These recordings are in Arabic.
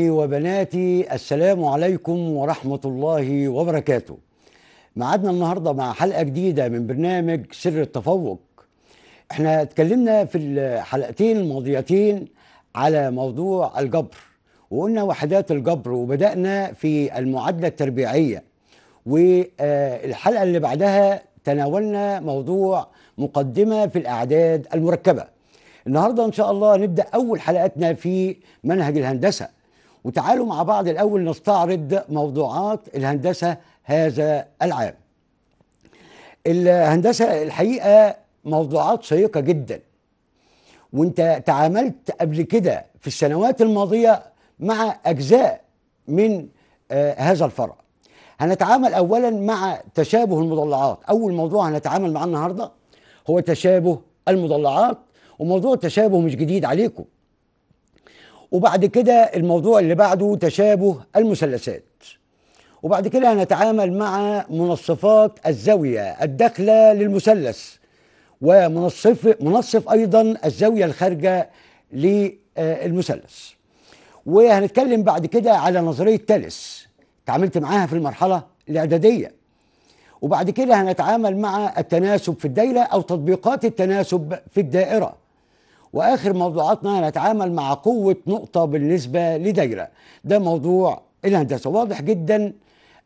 وبناتي السلام عليكم ورحمة الله وبركاته معادنا النهاردة مع حلقة جديدة من برنامج سر التفوق احنا اتكلمنا في الحلقتين الماضيتين على موضوع الجبر وقلنا وحدات الجبر وبدأنا في المعادلة التربيعية والحلقة اللي بعدها تناولنا موضوع مقدمة في الأعداد المركبة النهاردة إن شاء الله نبدأ أول حلقتنا في منهج الهندسة وتعالوا مع بعض الأول نستعرض موضوعات الهندسة هذا العام الهندسة الحقيقة موضوعات شيقة جدا وانت تعاملت قبل كده في السنوات الماضية مع أجزاء من آه، هذا الفرع هنتعامل أولا مع تشابه المضلعات أول موضوع هنتعامل معاه النهاردة هو تشابه المضلعات وموضوع التشابه مش جديد عليكم وبعد كده الموضوع اللي بعده تشابه المثلثات وبعد كده هنتعامل مع منصفات الزاوية الداخلة للمثلث ومنصف منصف أيضا الزاوية الخارجة للمثلث وهنتكلم بعد كده على نظرية تالس تعاملت معاها في المرحلة الإعدادية وبعد كده هنتعامل مع التناسب في الدايرة أو تطبيقات التناسب في الدائرة واخر موضوعاتنا هنتعامل مع قوه نقطه بالنسبه لدايره ده موضوع الهندسه واضح جدا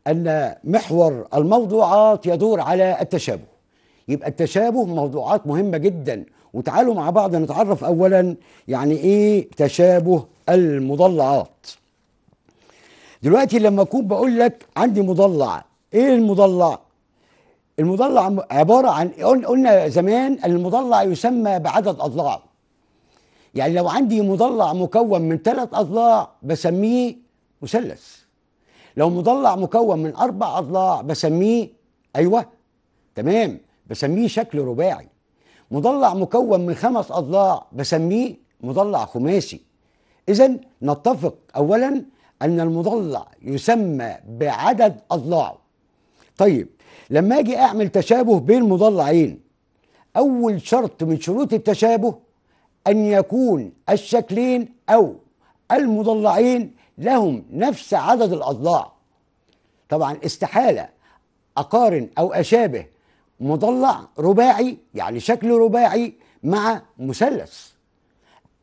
ان محور الموضوعات يدور على التشابه يبقى التشابه موضوعات مهمه جدا وتعالوا مع بعض نتعرف اولا يعني ايه تشابه المضلعات دلوقتي لما اكون بقول لك عندي مضلع ايه المضلع المضلع عباره عن قلنا زمان المضلع يسمى بعدد اضلاعه يعني لو عندي مضلع مكون من ثلاث اضلاع بسميه مثلث لو مضلع مكون من اربع اضلاع بسميه ايوه تمام بسميه شكل رباعي مضلع مكون من خمس اضلاع بسميه مضلع خماسي اذا نتفق اولا ان المضلع يسمى بعدد اضلاعه طيب لما اجي اعمل تشابه بين مضلعين اول شرط من شروط التشابه أن يكون الشكلين أو المضلعين لهم نفس عدد الأضلاع طبعا استحالة أقارن أو أشابه مضلع رباعي يعني شكل رباعي مع مثلث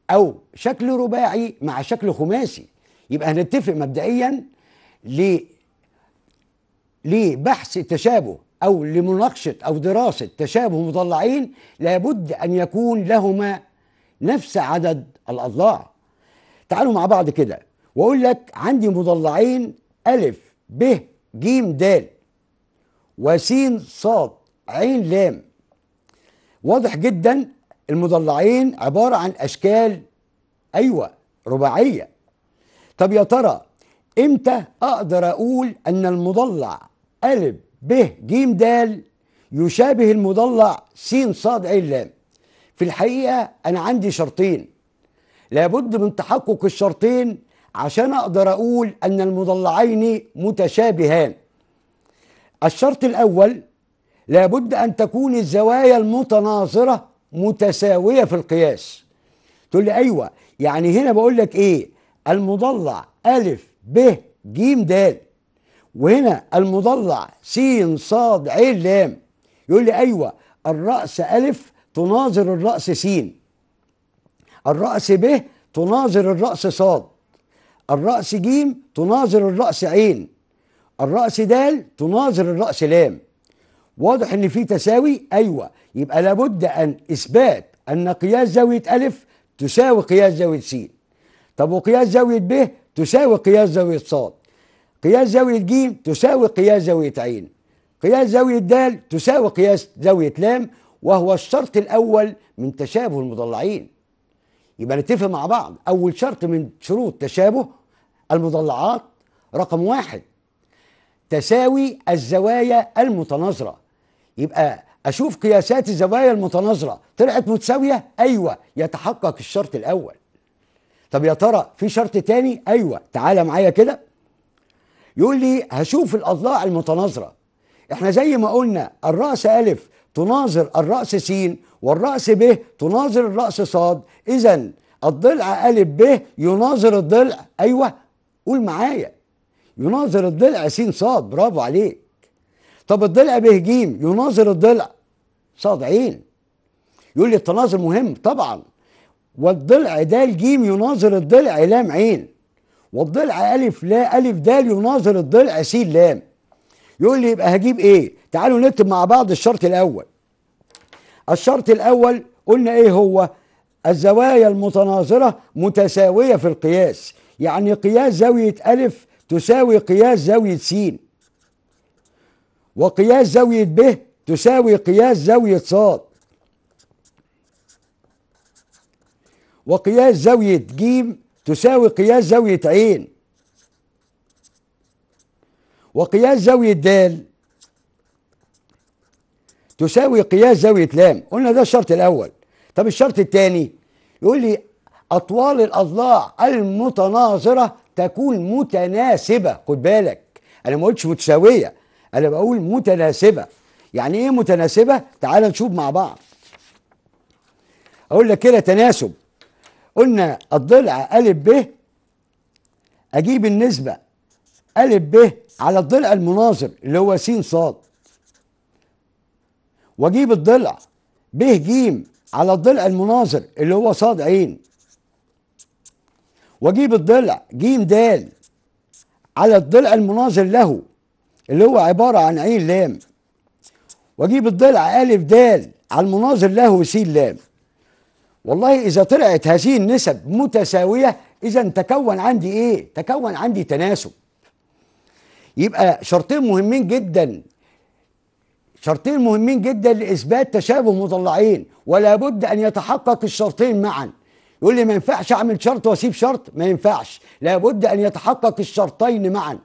أو شكل رباعي مع شكل خماسي يبقى هنتفق مبدئيا ل لبحث التشابه أو لمناقشة أو دراسة تشابه مضلعين لابد أن يكون لهما نفس عدد الأضلاع تعالوا مع بعض كده وأقول لك عندي مضلعين ألف ب ج د وسين ص ع لام واضح جدا المضلعين عبارة عن أشكال أيوة رباعية طب يا ترى إمتى أقدر أقول أن المضلع ا ب ج د يشابه المضلع س ص ع لام في الحقيقه انا عندي شرطين لابد من تحقق الشرطين عشان اقدر اقول ان المضلعين متشابهان الشرط الاول لابد ان تكون الزوايا المتناظره متساويه في القياس تقول لي ايوه يعني هنا بقول لك ايه المضلع الف ب ج د وهنا المضلع س ص ع لام يقول لي ايوه الراس الف تناظر الرأس س الرأس ب تناظر الرأس ص الرأس ج تناظر الرأس ع الرأس د تناظر الرأس لام واضح ان في تساوي ايوه يبقى لابد ان اثبات ان قياس زاويه الف تساوي قياس زاويه س طب وقياس زاويه ب تساوي قياس زاويه ص قياس زاويه ج تساوي قياس زاويه ع قياس زاويه د تساوي قياس زاويه لام وهو الشرط الأول من تشابه المضلعين يبقى نتفق مع بعض أول شرط من شروط تشابه المضلعات رقم واحد تساوي الزوايا المتناظرة يبقى أشوف قياسات الزوايا المتناظرة طلعت متساوية أيوة يتحقق الشرط الأول طب يا ترى في شرط تاني أيوة تعالى معايا كده يقول لي هشوف الأضلاع المتناظرة احنا زي ما قلنا الرأس ألف تناظر الرأس س والرأس ب تناظر الرأس ص إذا الضلع أ ب يناظر الضلع أيوه قول معايا يناظر الضلع س ص برافو عليك طب الضلع ب ج يناظر الضلع ص عين يقول لي التناظر مهم طبعا والضلع د ج يناظر الضلع لام عين والضلع أ لا أ د يناظر الضلع س لام يقول لي يبقى هجيب ايه تعالوا نكتب مع بعض الشرط الأول الشرط الأول قلنا إيه هو الزوايا المتناظرة متساوية في القياس يعني قياس زاوية ألف تساوي قياس زاوية س وقياس زاوية ب تساوي قياس زاوية ص وقياس زاوية ج تساوي قياس زاوية ع وقياس زاوية د تساوي قياس زاويه لام قلنا ده الشرط الاول طب الشرط الثاني يقول لي اطوال الاضلاع المتناظره تكون متناسبه خد بالك انا ما قلتش متساويه انا بقول متناسبه يعني ايه متناسبه تعال نشوف مع بعض اقول لك كده تناسب قلنا الضلع ا ب اجيب النسبه ا ب على الضلع المناظر اللي هو س ص واجيب الضلع ب ج على الضلع المناظر اللي هو ص عين واجيب الضلع ج د على الضلع المناظر له اللي هو عبارة عن عين لام واجيب الضلع أ د على المناظر له س لام والله إذا طلعت هذه النسب متساوية إذا تكون عندي إيه؟ تكون عندي تناسب يبقى شرطين مهمين جدا شرطين مهمين جدا لاثبات تشابه مطلعين ولا بد ان يتحقق الشرطين معا يقول لي ما ينفعش اعمل شرط واسيب شرط ما ينفعش لابد ان يتحقق الشرطين معا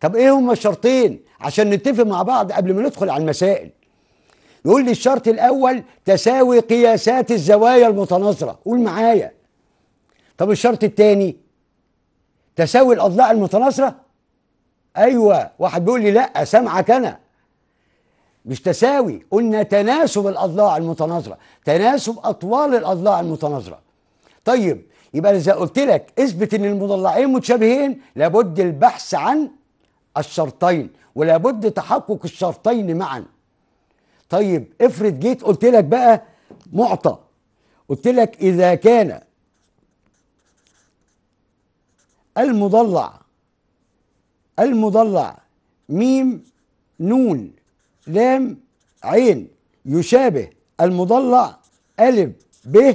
طب ايه هما الشرطين عشان نتفق مع بعض قبل ما ندخل على المسائل يقول لي الشرط الاول تساوي قياسات الزوايا المتناظره قول معايا طب الشرط الثاني تساوي الاضلاع المتناظره ايوه واحد بيقول لي لا سامعك انا مش تساوي قلنا تناسب الاضلاع المتناظره تناسب اطوال الاضلاع المتناظره طيب يبقى اذا قلت لك اثبت ان المضلعين متشابهين لابد البحث عن الشرطين ولابد تحقق الشرطين معا طيب افرض جيت قلت لك بقى معطى قلت لك اذا كان المضلع المضلع ميم نون لام عين يشابه المضلع ألف ب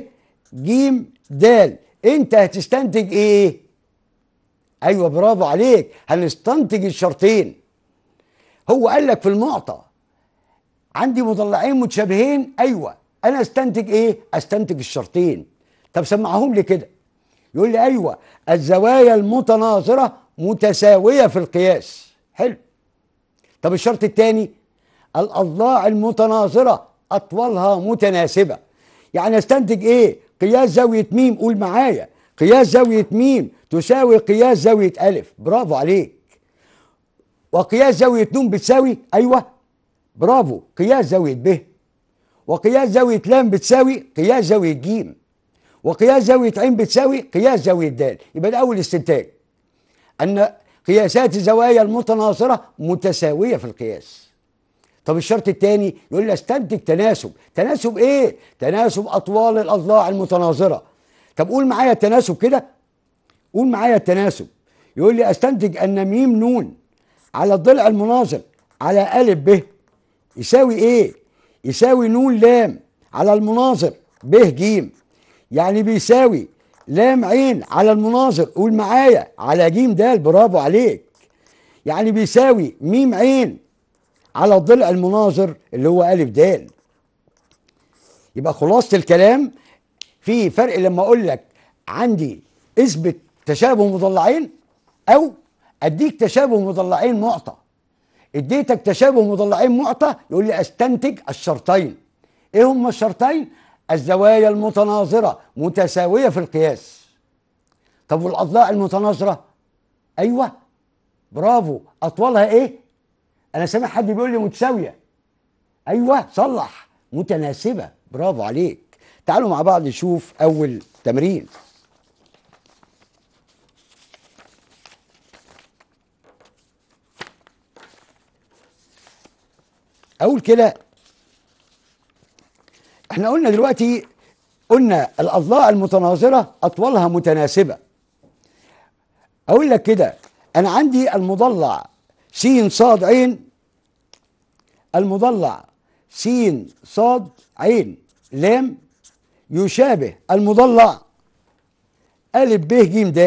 جيم دال أنت هتستنتج إيه؟ أيوه برافو عليك هنستنتج الشرطين هو قال لك في المعطى عندي مضلعين متشابهين أيوه أنا أستنتج إيه؟ أستنتج الشرطين طب سمعهم لي كده يقول لي أيوه الزوايا المتناظرة متساوية في القياس حلو طب الشرط الثاني الاضلاع المتناظره اطوالها متناسبه يعني استنتج ايه قياس زاويه م قول معايا قياس زاويه م تساوي قياس زاويه ألف برافو عليك وقياس زاويه ن بتساوي ايوه برافو قياس زاويه ب وقياس زاويه ل بتساوي قياس زاويه ج وقياس زاويه ع بتساوي قياس زاويه د يبقى ده اول استنتاج ان قياسات الزوايا المتناظره متساويه في القياس طب الشرط الثاني يقول لي استنتج تناسب تناسب ايه تناسب اطوال الاضلاع المتناظره طب قول معايا التناسب كده قول معايا التناسب يقول لي استنتج ان م ن على الضلع المناظر على ا ب يساوي ايه يساوي ن لام على المناظر ب ج يعني بيساوي لام عين على المناظر قول معايا على ج د برافو عليك يعني بيساوي م عين على ضلع المناظر اللي هو ألف دال يبقى خلاصة الكلام في فرق لما أقول لك عندي اثبت تشابه مضلعين أو أديك تشابه مضلعين معطى اديتك تشابه مضلعين معطى يقول لي استنتج الشرطين ايه هما الشرطين الزوايا المتناظره متساويه في القياس طب والاضلاع المتناظره ايوه برافو اطولها ايه انا سامع حد بيقول لي متساويه ايوه صلح متناسبه برافو عليك تعالوا مع بعض نشوف اول تمرين اقول كده احنا قلنا دلوقتي قلنا الاضلاع المتناظره اطوالها متناسبه اقول لك كده انا عندي المضلع سين صاد عين المضلع سين صاد عين لام يشابه المضلع ألف ب ج د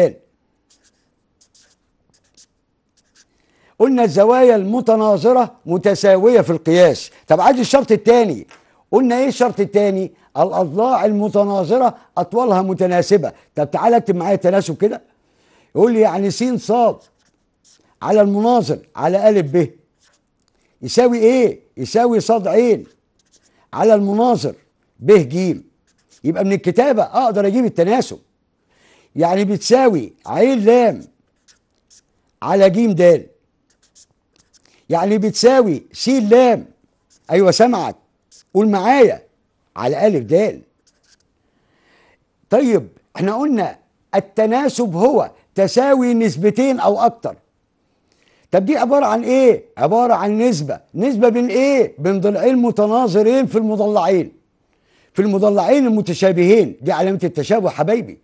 قلنا الزوايا المتناظرة متساوية في القياس طب عايز الشرط الثاني قلنا ايه الشرط الثاني الأضلاع المتناظرة أطوالها متناسبة طب تعالى اكتب معايا التناسب كده يقول لي يعني س ص على المناظر على ألف ب يساوي إيه؟ يساوي صاد عين على المناظر ب ج يبقى من الكتابة أقدر أجيب التناسب يعني بتساوي عين لام على ج د يعني بتساوي س لام أيوة سامعك قول معايا على ألف د طيب احنا قلنا التناسب هو تساوي نسبتين أو أكتر طب دي عبارة عن ايه؟ عبارة عن نسبة نسبة بين ايه؟ بين ضلعين متناظرين في المضلعين في المضلعين المتشابهين دي علامة التشابه حبايبي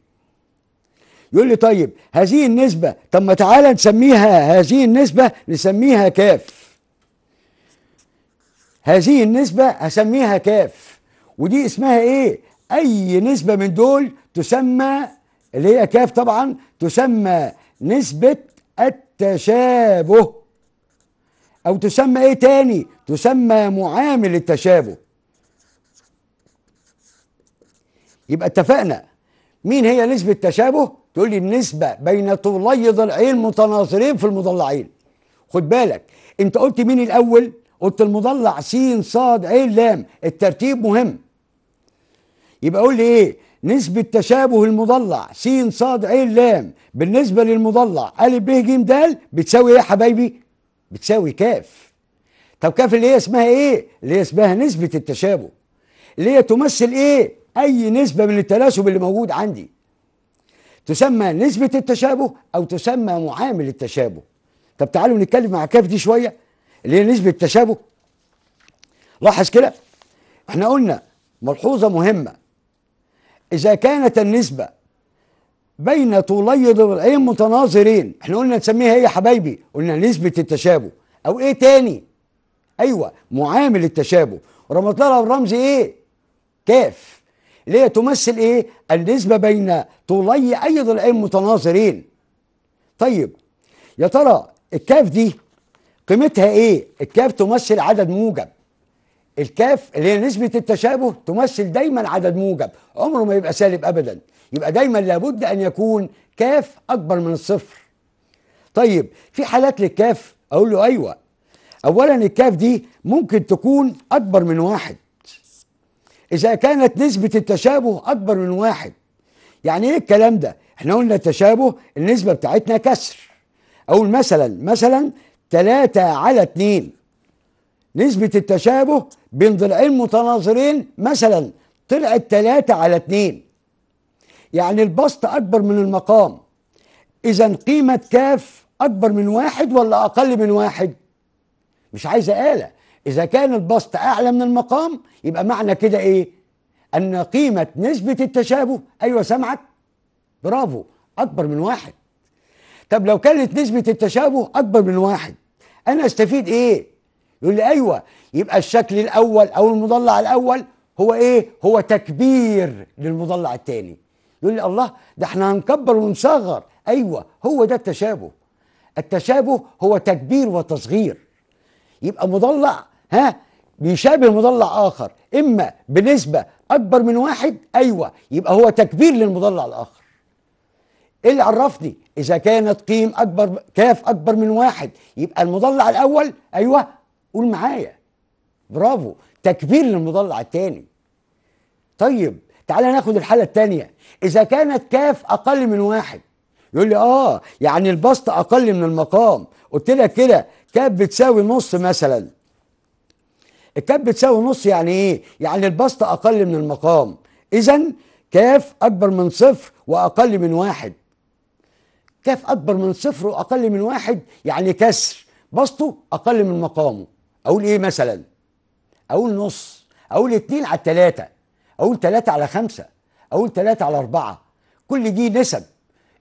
يقول لي طيب هذه النسبة طب ما تعالى نسميها هذه النسبة نسميها كاف هذه النسبة هسميها كاف ودي اسمها ايه؟ أي نسبة من دول تسمى اللي هي كاف طبعا تسمى نسبة التشابه او تسمى ايه تاني تسمى معامل التشابه يبقى اتفقنا مين هي نسبة التشابه تقول لي النسبة بين طولي ضلعين متناظرين في المضلعين خد بالك انت قلت مين الاول قلت المضلع س ص ع لام الترتيب مهم يبقى قول لي ايه نسبة تشابه المضلع س ص ع لام بالنسبة للمضلع أ ب ج د بتساوي إيه يا حبايبي؟ بتساوي ك طب ك اللي هي اسمها إيه؟ اللي هي اسمها نسبة التشابه اللي هي تمثل إيه؟ أي نسبة من التناسب اللي موجود عندي تسمى نسبة التشابه أو تسمى معامل التشابه طب تعالوا نتكلم مع ك دي شوية اللي هي نسبة التشابه لاحظ كده احنا قلنا ملحوظة مهمة إذا كانت النسبة بين طولي ضلعين متناظرين احنا قلنا نسميها ايه يا حبايبي قلنا نسبة التشابه أو إيه تاني أيوة معامل التشابه رمت لها الرمز إيه كاف اللي هي تمثل إيه النسبة بين طولي أي ضلعين متناظرين طيب يا ترى الكاف دي قيمتها إيه الكاف تمثل عدد موجب الكاف اللي هي نسبة التشابه تمثل دايما عدد موجب عمره ما يبقى سالب أبدا يبقى دايما لابد أن يكون كاف أكبر من الصفر طيب في حالات للكاف أقول له أيوة أولا الكاف دي ممكن تكون أكبر من واحد إذا كانت نسبة التشابه أكبر من واحد يعني إيه الكلام ده؟ إحنا قلنا التشابه النسبة بتاعتنا كسر أقول مثلا مثلا 3 على 2 نسبة التشابه بين ضلعين متناظرين مثلا طلعت 3 على 2 يعني البسط أكبر من المقام إذا قيمة كاف أكبر من واحد ولا أقل من واحد؟ مش عايزة آلة إذا كان البسط أعلى من المقام يبقى معنى كده إيه؟ أن قيمة نسبة التشابه أيوه سامعك برافو أكبر من واحد طب لو كانت نسبة التشابه أكبر من واحد أنا أستفيد إيه؟ يقول لي ايوه يبقى الشكل الاول او المضلع الاول هو ايه هو تكبير للمضلع الثاني يقول لي الله ده احنا هنكبر ونصغر ايوه هو ده التشابه التشابه هو تكبير وتصغير يبقى مضلع ها بيشابه مضلع اخر اما بنسبه اكبر من واحد ايوه يبقى هو تكبير للمضلع الاخر ايه اللي عرفني اذا كانت قيم اكبر كاف اكبر من واحد يبقى المضلع الاول ايوه قول معايا برافو تكبير للمضلع التاني طيب تعالى ناخد الحالة التانية إذا كانت كاف أقل من واحد يقول لي آه يعني البسط أقل من المقام قلت لك كده كاف بتساوي نص مثلا الكاف بتساوي نص يعني إيه؟ يعني البسط أقل من المقام إذا كاف أكبر من صفر وأقل من واحد كاف أكبر من صفر وأقل من واحد يعني كسر بسطه أقل من مقامه اقول ايه مثلا اقول نص اقول اتنين على التلاتة اقول تلاتة على خمسة اقول تلاتة على اربعة كل دي نسب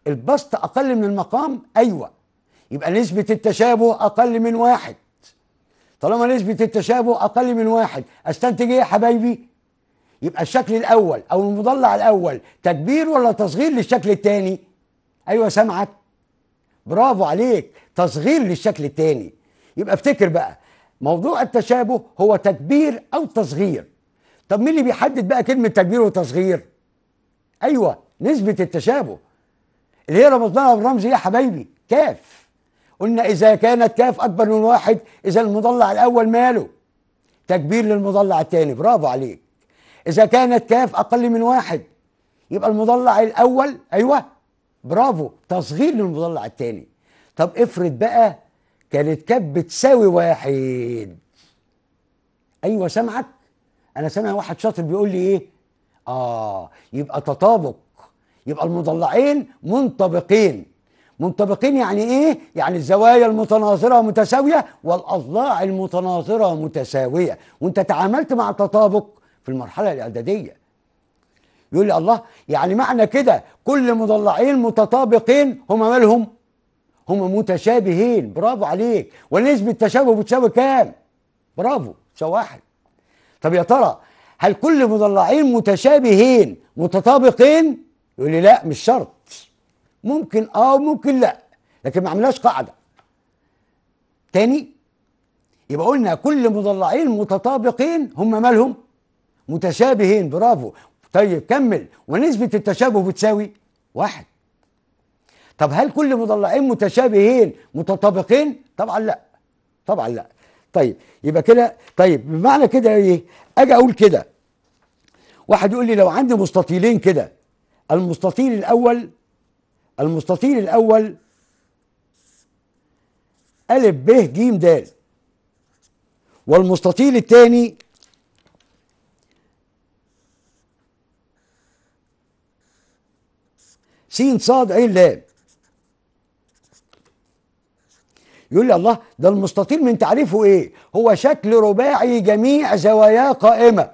البسط اقل من المقام ايوه يبقى نسبة التشابه اقل من واحد طالما نسبة التشابه اقل من واحد استنتج ايه يا حبايبي يبقى الشكل الاول او المضلع الاول تكبير ولا تصغير للشكل الثاني ايوه سامعك برافو عليك تصغير للشكل الثاني يبقى افتكر بقى موضوع التشابه هو تكبير او تصغير طب مين اللي بيحدد بقى كلمه تكبير وتصغير ايوه نسبه التشابه اللي هي ربطناها بالرمز يا حبايبي كاف قلنا اذا كانت كاف اكبر من واحد اذا المضلع الاول ماله تكبير للمضلع الثاني برافو عليك اذا كانت كاف اقل من واحد يبقى المضلع الاول ايوه برافو تصغير للمضلع الثاني طب افرض بقى كانت كانت بتساوي واحد ايوه سامعك انا سامع واحد شاطر بيقول لي ايه اه يبقى تطابق يبقى المضلعين منطبقين منطبقين يعني ايه يعني الزوايا المتناظره متساويه والاضلاع المتناظره متساويه وانت تعاملت مع التطابق في المرحله الاعداديه يقول لي الله يعني معنى كده كل مضلعين متطابقين هما مالهم هم متشابهين برافو عليك ونسبة التشابه بتساوي كام؟ برافو تساوي واحد طب يا ترى هل كل مضلعين متشابهين متطابقين؟ يقول لي لا مش شرط ممكن اه وممكن لا لكن ما عملناش قاعدة تاني يبقى قلنا كل مضلعين متطابقين هم مالهم؟ متشابهين برافو طيب كمل ونسبة التشابه بتساوي واحد طب هل كل مضلعين متشابهين متطابقين طبعا لا طبعا لا طيب يبقى كده طيب بمعنى كده ايه اجي اقول كده واحد يقول لي لو عندي مستطيلين كده المستطيل الاول المستطيل الاول أ ب ج د والمستطيل الثاني س ص ع ل يقول لي الله ده المستطيل من تعريفه ايه هو شكل رباعي جميع زواياه قائمه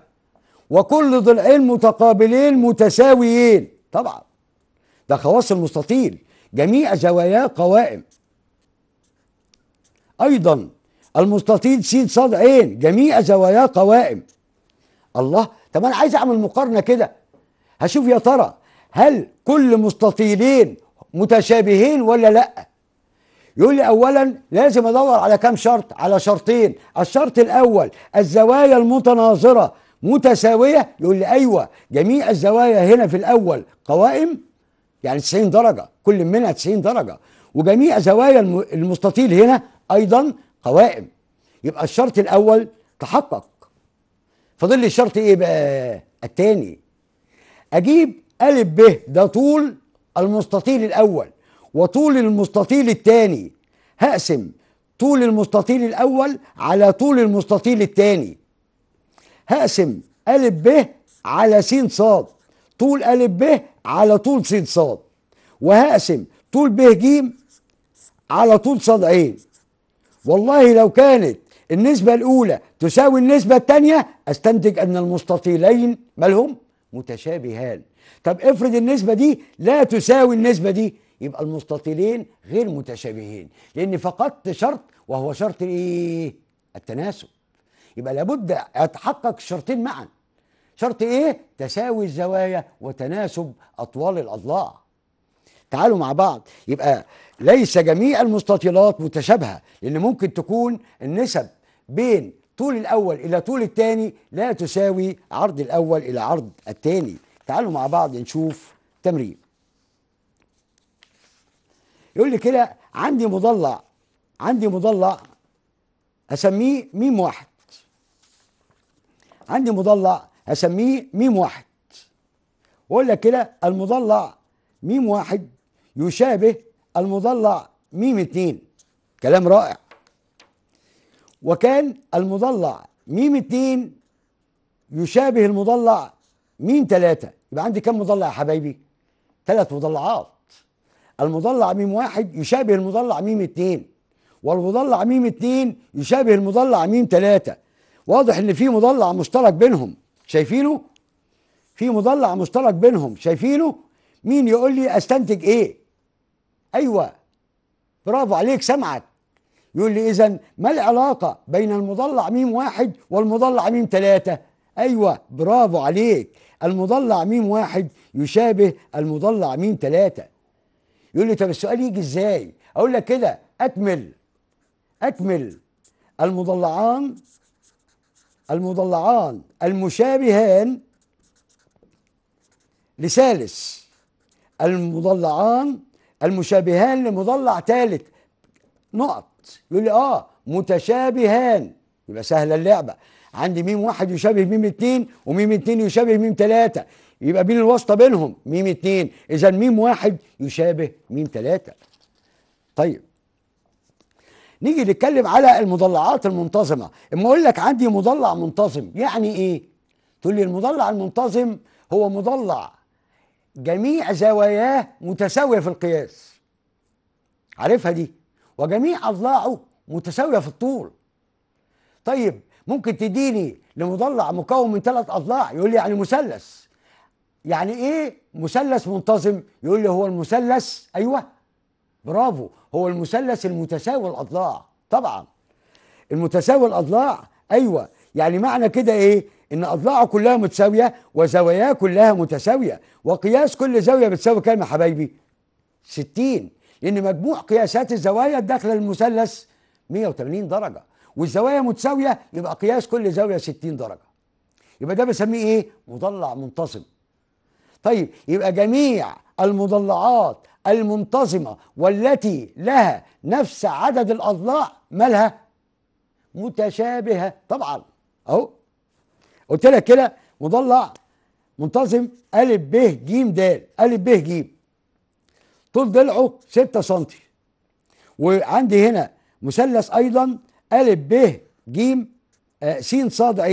وكل ضلعين متقابلين متساويين طبعا ده خواص المستطيل جميع زواياه قوائم ايضا المستطيل س ص ع جميع زواياه قوائم الله طب انا عايز اعمل مقارنه كده هشوف يا ترى هل كل مستطيلين متشابهين ولا لا يقول لي اولا لازم ادور على كام شرط على شرطين الشرط الاول الزوايا المتناظره متساويه يقول لي ايوه جميع الزوايا هنا في الاول قوائم يعني 90 درجه كل منها 90 درجه وجميع زوايا المستطيل هنا ايضا قوائم يبقى الشرط الاول تحقق فاضل لي الشرط ايه بقى الثاني اجيب ا ب ده طول المستطيل الاول وطول المستطيل الثاني هقسم طول المستطيل الاول على طول المستطيل الثاني هقسم ا ب على س ص طول ا ب على طول س ص وهقسم طول ب ج على طول ص ع والله لو كانت النسبة الأولى تساوي النسبة الثانية أستنتج أن المستطيلين مالهم متشابهان طب افرض النسبة دي لا تساوي النسبة دي يبقى المستطيلين غير متشابهين لان فقدت شرط وهو شرط ايه التناسب يبقى لابد اتحقق الشرطين معا شرط ايه تساوي الزوايا وتناسب اطوال الاضلاع تعالوا مع بعض يبقى ليس جميع المستطيلات متشابهه لان ممكن تكون النسب بين طول الاول الى طول الثاني لا تساوي عرض الاول الى عرض الثاني تعالوا مع بعض نشوف تمرين يقول لي كده عندي مضلع عندي مضلع اسميه ميم واحد عندي مضلع اسميه ميم واحد واقول لك كده المضلع ميم واحد يشابه المضلع ميم اتنين كلام رائع وكان المضلع ميم اتنين يشابه المضلع ميم تلاتة يبقى عندي كم مضلع يا حبايبي؟ ثلاث مضلعات المضلع ميم واحد يشابه المضلع ميم اتنين والمضلع ميم اتنين يشابه المضلع ميم تلاتة واضح ان في مضلع مشترك بينهم شايفينه في مضلع مشترك بينهم شايفينه مين يقول لي استنتج ايه ايوه برافو عليك سمعك يقول لي اذا ما العلاقه بين المضلع ميم واحد والمضلع ميم ثلاثة ايوه برافو عليك المضلع ميم واحد يشابه المضلع ميم ثلاثة يقول لي طب السؤال يجي ازاي اقول لك كده اكمل اكمل المضلعان المضلعان المشابهان لثالث المضلعان المشابهان لمضلع ثالث نقط يقول لي اه متشابهان يبقى سهله اللعبه عندي ميم واحد يشابه ميم اتنين وميم اتنين يشابه ميم تلاته يبقى مين الواسطه بينهم ميم اتنين اذا ميم واحد يشابه ميم تلاته طيب نيجي نتكلم على المضلعات المنتظمه اما اقول لك عندي مضلع منتظم يعني ايه تقول لي المضلع المنتظم هو مضلع جميع زواياه متساويه في القياس عارفها دي وجميع اضلاعه متساويه في الطول طيب ممكن تديني لمضلع مكون من ثلاث اضلاع يقول لي يعني مثلث يعني ايه مثلث منتظم يقول لي هو المثلث ايوه برافو هو المثلث المتساوي الاضلاع طبعا المتساوي الاضلاع ايوه يعني معنى كده ايه ان اضلاعه كلها متساويه وزواياه كلها متساويه وقياس كل زاويه بتساوي كام يا حبايبي 60 لان مجموع قياسات الزوايا الداخله المثلث 180 درجه والزوايا متساويه يبقى قياس كل زاويه 60 درجه يبقى ده بسميه ايه مضلع منتظم طيب يبقى جميع المضلعات المنتظمة والتي لها نفس عدد الأضلاع مالها متشابهة طبعا أهو قلت لك كده مضلع منتظم أ ب ج د أ ب ج طول ضلعه 6 سم وعندي هنا مثلث أيضا أ ب ج آه، س ص ع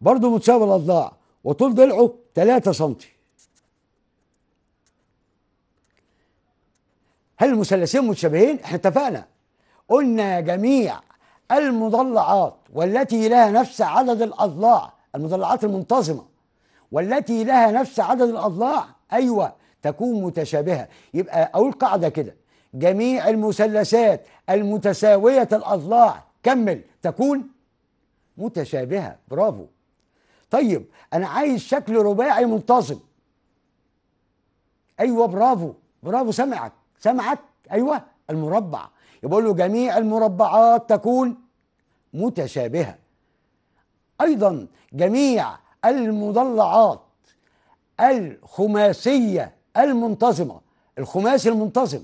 برضه متساوي الأضلاع وطول ضلعه 3 سم هل المثلثين متشابهين؟ احنا اتفقنا قلنا جميع المضلعات والتي لها نفس عدد الأضلاع المضلعات المنتظمة والتي لها نفس عدد الأضلاع أيوة تكون متشابهة يبقى أقول قاعدة كده جميع المثلثات المتساوية الأضلاع كمل تكون متشابهة برافو طيب انا عايز شكل رباعي منتظم ايوه برافو برافو سمعك سمعك ايوه المربع يقول له جميع المربعات تكون متشابهه ايضا جميع المضلعات الخماسيه المنتظمه الخماسي المنتظم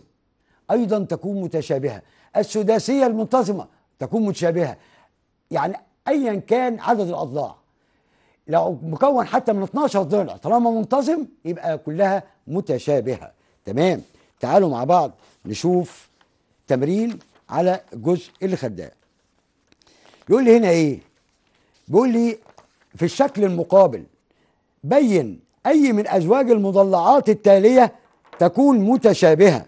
ايضا تكون متشابهه السداسيه المنتظمه تكون متشابهه يعني ايا كان عدد الاضلاع لو مكون حتى من 12 ضلع طالما منتظم يبقى كلها متشابهه تمام تعالوا مع بعض نشوف تمرين على جزء الخداع يقول لي هنا ايه بيقول لي في الشكل المقابل بين اي من ازواج المضلعات التاليه تكون متشابهه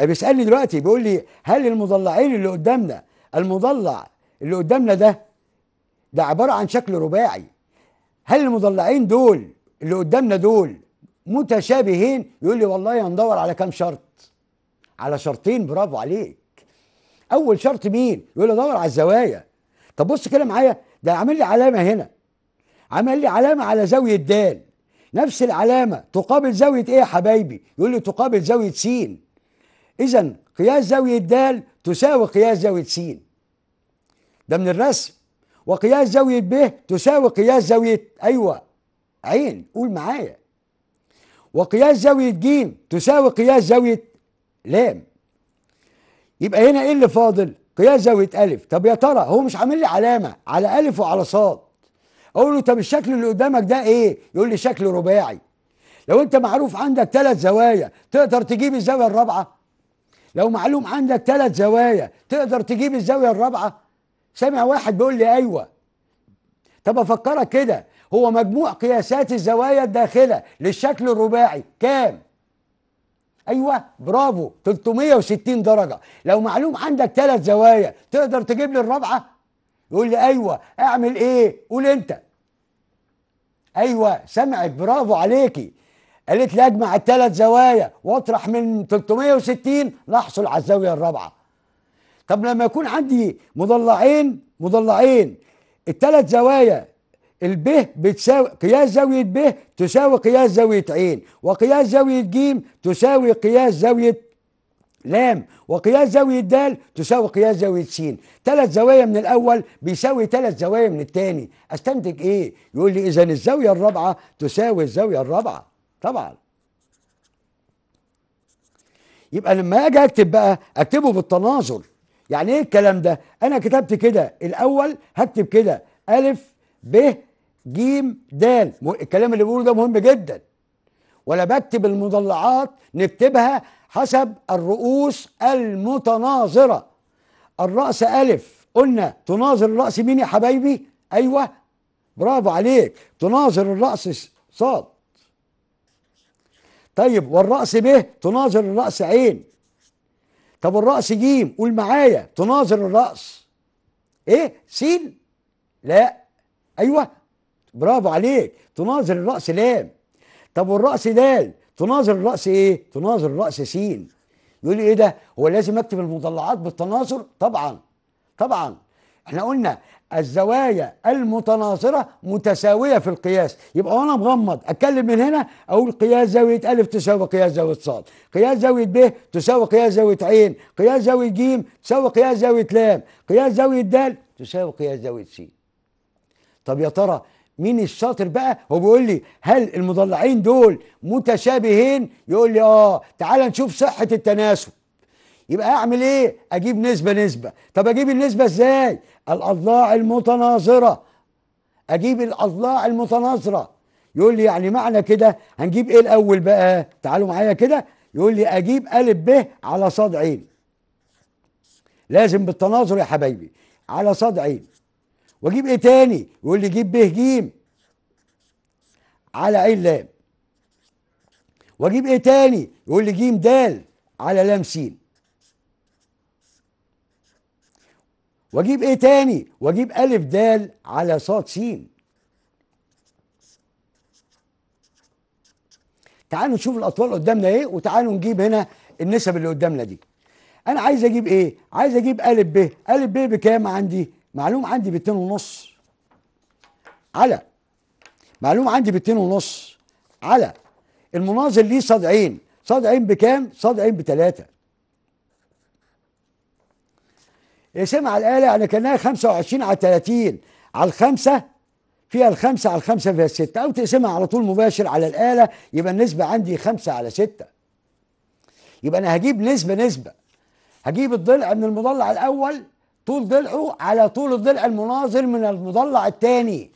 آه، بيسالني دلوقتي بيقول لي هل المضلعين اللي قدامنا المضلع اللي قدامنا ده ده عباره عن شكل رباعي هل المضلعين دول اللي قدامنا دول متشابهين يقول لي والله هندور على كام شرط على شرطين برافو عليك اول شرط مين يقول لي دور على الزوايا طب بص كده معايا ده عامل لي علامه هنا عمل لي علامه على زاويه د نفس العلامه تقابل زاويه ايه يا حبايبي يقول لي تقابل زاويه س اذا قياس زاويه د تساوي قياس زاويه س ده من الرسم وقياس زاوية ب تساوي قياس زاوية أيوة عين قول معايا وقياس زاوية ج تساوي قياس زاوية لام يبقى هنا ايه اللي فاضل؟ قياس زاوية أ طب يا ترى هو مش عامل لي علامة على أ وعلى ص أقول له طب الشكل اللي قدامك ده إيه؟ يقول لي شكل رباعي لو أنت معروف عندك ثلاث زوايا تقدر تجيب الزاوية الرابعة؟ لو معلوم عندك ثلاث زوايا تقدر تجيب الزاوية الرابعة؟ سامع واحد بيقول لي ايوه طب افكرك كده هو مجموع قياسات الزوايا الداخله للشكل الرباعي كام ايوه برافو 360 درجه لو معلوم عندك ثلاث زوايا تقدر تجيب لي الرابعه يقول لي ايوه اعمل ايه قول انت ايوه سمعت برافو عليكي قالت لي اجمع الثلاث زوايا واطرح من 360 لاحصل على الزاويه الرابعه طب لما يكون عندي مضلعين مضلعين الثلاث زوايا الب بتساوي قياس زاوية ب تساوي قياس زاوية ع وقياس زاوية ج تساوي قياس زاوية لام وقياس زاوية د تساوي قياس زاوية س ثلاث زوايا من الأول بيساوي ثلاث زوايا من الثاني أستنتج إيه؟ يقول لي إذا الزاوية الرابعة تساوي الزاوية الرابعة طبعا يبقى لما أجي أكتب بقى أكتبه بالتناظر يعني ايه الكلام ده انا كتبت كده الاول هكتب كده الف ب ج د الكلام اللي بيقوله ده مهم جدا ولا بكتب المضلعات نكتبها حسب الرؤوس المتناظره الراس الف قلنا تناظر الراس مين يا حبايبي ايوه برافو عليك تناظر الراس صاد طيب والراس ب تناظر الراس عين طب الرأس جيم قول معايا تناظر الرأس ايه سين لا ايوه برافو عليك تناظر الرأس لام طب والرأس دال تناظر الرأس ايه تناظر الرأس سين يقول لي ايه ده هو لازم اكتب المطلعات بالتناظر طبعا طبعا احنا قلنا الزوايا المتناصرة متساوية في القياس يبقى وأنا مغمض أتكلم من هنا أقول قياس زاوية ألف تساوي قياس زاوية ص قياس زاوية ب تساوي قياس زاوية عين قياس زاوية ج تساوي قياس زاوية لام قياس زاوية د تساوي قياس زاوية س طب يا ترى مين الشاطر بقى هو بيقول لي هل المضلعين دول متشابهين يقول لي اه تعال نشوف صحة التناسب يبقى اعمل ايه اجيب نسبه نسبه طب اجيب النسبه ازاي الاضلاع المتناظره اجيب الاضلاع المتناظره يقول لي يعني معنى كده هنجيب ايه الاول بقى تعالوا معايا كده يقول لي اجيب ا ب على صاد عين لازم بالتناظر يا حبايبي على صاد عين واجيب ايه تاني يقول لي جيب ب ج على عين لام واجيب ايه تاني يقول لي ج د على لام س واجيب ايه تاني واجيب الف دال على صاد سين تعالوا نشوف الاطوال قدامنا ايه وتعالوا نجيب هنا النسب اللي قدامنا دي انا عايز اجيب ايه عايز اجيب الف ب الف ب بكام عندي معلوم عندي ب ونص على معلوم عندي ب ونص على المناظر ليه صدعين صدعين بكام صدعين بتلاتة يقسمها على الاله يعني كانها 25 على 30 على الخمسه فيها الخمسه على الخمسه فيها السته او تقسمها على طول مباشر على الاله يبقى النسبه عندي خمسه على سته يبقى انا هجيب نسبه نسبه هجيب الضلع من المضلع الاول طول ضلعه على طول الضلع المناظر من المضلع الثاني